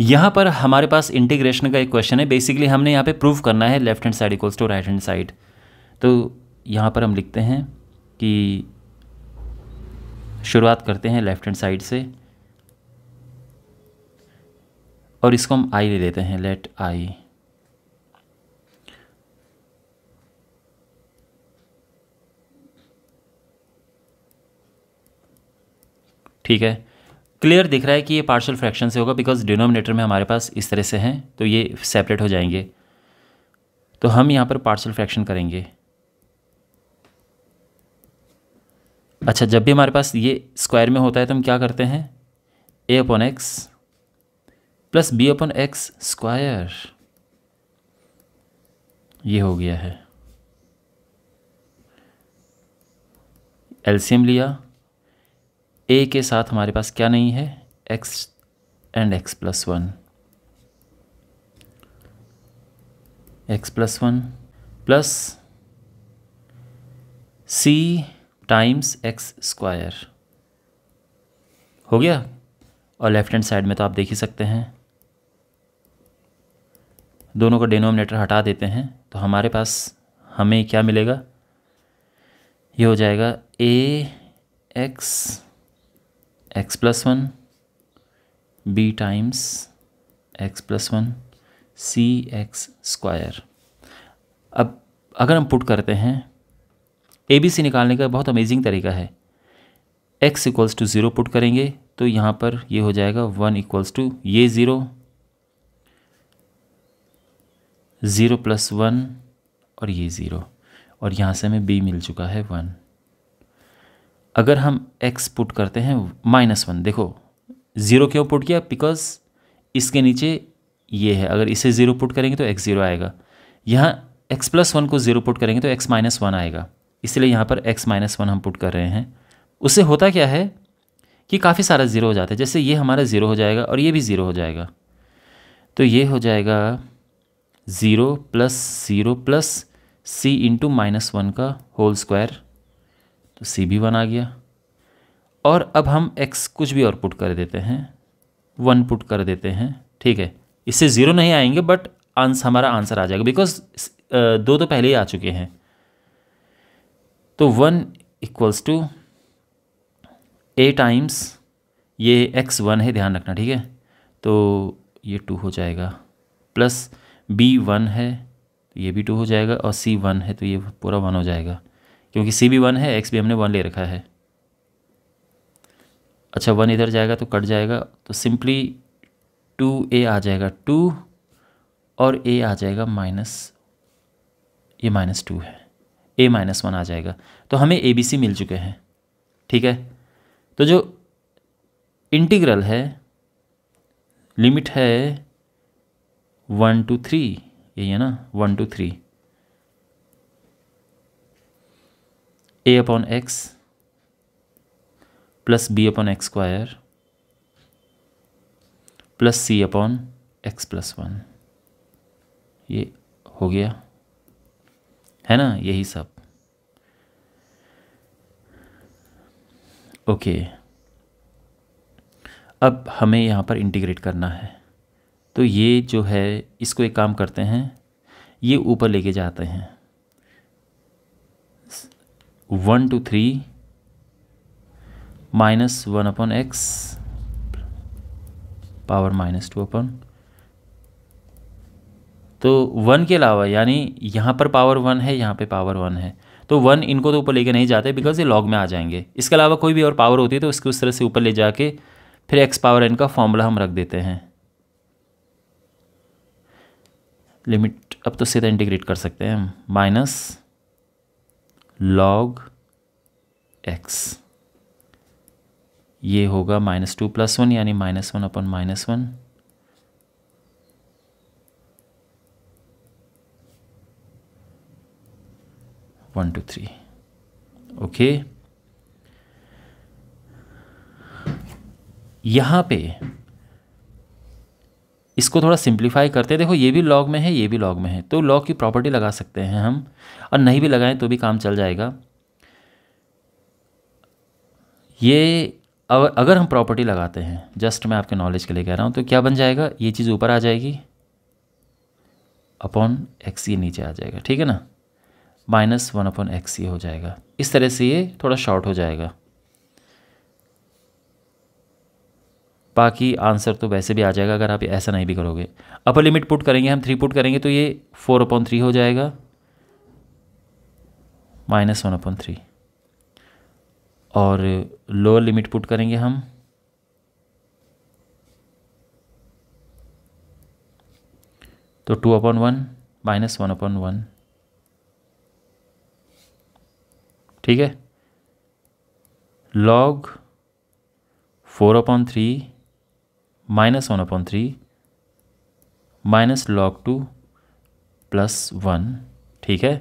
यहाँ पर हमारे पास इंटीग्रेशन का एक क्वेश्चन है बेसिकली हमने यहाँ पे प्रूव करना है left hand side equals to right hand side तो यहाँ पर हम लिखते हैं कि शुरुआत करते हैं लेफ्ट हैंड साइड से और इसको हम आई ले लेते हैं लेट आई ठीक है क्लियर दिख रहा है कि ये पार्शल फ्रैक्शन से होगा बिकॉज डिनोमिनेटर में हमारे पास इस तरह से हैं तो ये सेपरेट हो जाएंगे तो हम यहाँ पर पार्शल फ्रैक्शन करेंगे अच्छा जब भी हमारे पास ये स्क्वायर में होता है तो हम क्या करते हैं A upon x plus B upon x square ये हो गया है एल्सीयम लिया ए के साथ हमारे पास क्या नहीं है x and x plus one x plus one plus C times x square हो गया और लेफ्ट हैंड साइड में तो आप देख ही सकते हैं दोनों का डिनोमिनेटर हटा देते हैं तो हमारे पास हमें क्या मिलेगा ये हो जाएगा A x x plus one B times x plus one C x square अब अगर हम पुट करते हैं ए बी सी निकालने का बहुत अमेजिंग तरीका है x equals to zero put करेंगे तो यहाँ पर ये हो जाएगा वन इक्वल्स टू ये ज़ीरो ज़ीरो प्लस वन और ये ज़ीरो और यहाँ से हमें बी मिल चुका है वन अगर हम एक्स पुट करते हैं माइनस वन देखो ज़ीरो क्यों पुट किया बिकॉज इसके नीचे ये है अगर इसे ज़ीरो पुट करेंगे तो एक्स ज़ीरो आएगा यहाँ एक्स प्लस वन को ज़ीरो पुट करेंगे तो एक्स माइनस वन आएगा इसलिए यहाँ पर एक्स माइनस वन हम पुट कर रहे हैं उससे होता क्या है कि काफ़ी सारा ज़ीरो हो जाता है जैसे ये हमारा ज़ीरो हो जाएगा और ये भी ज़ीरो हो जाएगा तो ये हो जाएगा zero plus zero plus C into minus one का होल स्क्वायर तो सी भी वन आ गया और अब हम एक्स कुछ भी और पुट कर देते हैं वन पुट कर देते हैं ठीक है इससे ज़ीरो नहीं आएंगे बट आंस हमारा आंसर आ जाएगा बिकॉज uh, दो तो पहले ही आ चुके हैं तो one equals to A times ये एक्स वन है ध्यान रखना ठीक है तो ये टू हो जाएगा प्लस बी वन है तो ये भी टू हो जाएगा और सी वन है तो ये पूरा वन हो जाएगा क्योंकि सी भी वन है एक्स भी हमने वन ले रखा है अच्छा वन इधर जाएगा तो कट जाएगा तो सिंपली टू ए आ जाएगा टू और ए आ जाएगा माइनस ये माइनस टू है ए माइनस वन आ जाएगा तो हमें ए बी सी मिल चुके हैं ठीक है तो जो इंटीग्रल है लिमिट है वन टू थ्री यही है ना one two three A upon x plus B upon x square plus C upon x plus one ये हो गया है ना यही सब ओके अब हमें यहाँ पर इंटीग्रेट करना है तो ये जो है इसको एक काम करते हैं ये ऊपर लेके जाते हैं one two three minus one upon x power minus two अपन तो वन के अलावा यानी यहाँ पर पावर वन है यहाँ पे पावर वन है तो वन इनको तो ऊपर लेके नहीं जाते बिकॉज ये लॉग में आ जाएंगे इसके अलावा कोई भी और पावर होती है तो उसके उस तरह से ऊपर ले जाके फिर एक्स पावर एन का फॉर्मूला हम रख देते हैं लिमिट अब तो सीधा इंटीग्रेट कर सकते हैं हम माइनस लॉग एक्स ये होगा माइनस टू प्लस वन यानी माइनस वन अपन minus one one two three okay यहां पे इसको थोड़ा सिंप्लीफाई करते हैं देखो ये भी लॉग में है ये भी लॉग में है तो लॉग की प्रॉपर्टी लगा सकते हैं हम और नहीं भी लगाएं तो भी काम चल जाएगा ये अगर हम प्रॉपर्टी लगाते हैं जस्ट मैं आपके नॉलेज के लिए कह रहा हूँ तो क्या बन जाएगा ये चीज़ ऊपर आ जाएगी अपॉन एक्स ये नीचे आ जाएगा ठीक है ना माइनस वन अपॉन एक्स ये हो जाएगा इस तरह से ये थोड़ा शॉर्ट हो जाएगा बाकी आंसर तो वैसे भी आ जाएगा अगर आप ऐसा नहीं भी करोगे अपर लिमिट पुट करेंगे हम थ्री पुट करेंगे तो ये फोर अपॉन थ्री हो जाएगा माइनस वन अपॉन थ्री और लोअर लिमिट पुट करेंगे हम तो two upon one minus one upon one ठीक है log four upon three minus one upon three minus log two plus one ठीक है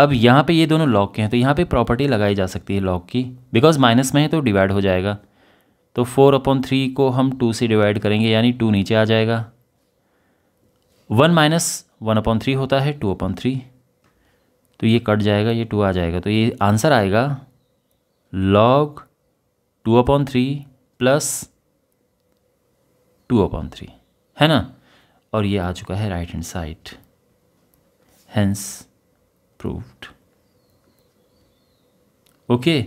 अब यहाँ पे ये दोनों लॉग के हैं तो यहाँ पे प्रॉपर्टी लगाई जा सकती है लॉग की बिकॉज माइनस में है तो डिवाइड हो जाएगा तो फोर अपॉन थ्री को हम टू से डिवाइड करेंगे यानी टू नीचे आ जाएगा one minus one upon three होता है टू अपॉन थ्री तो ये कट जाएगा ये टू आ जाएगा तो ये आंसर आएगा log two upon three plus two upon three है ना और ये आ चुका है right hand side hence proved okay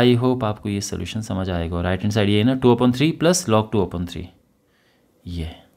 I hope आपको ये सोल्यूशन समझ आएगा राइट हैंड साइड ये है ना two upon three plus log two upon three ये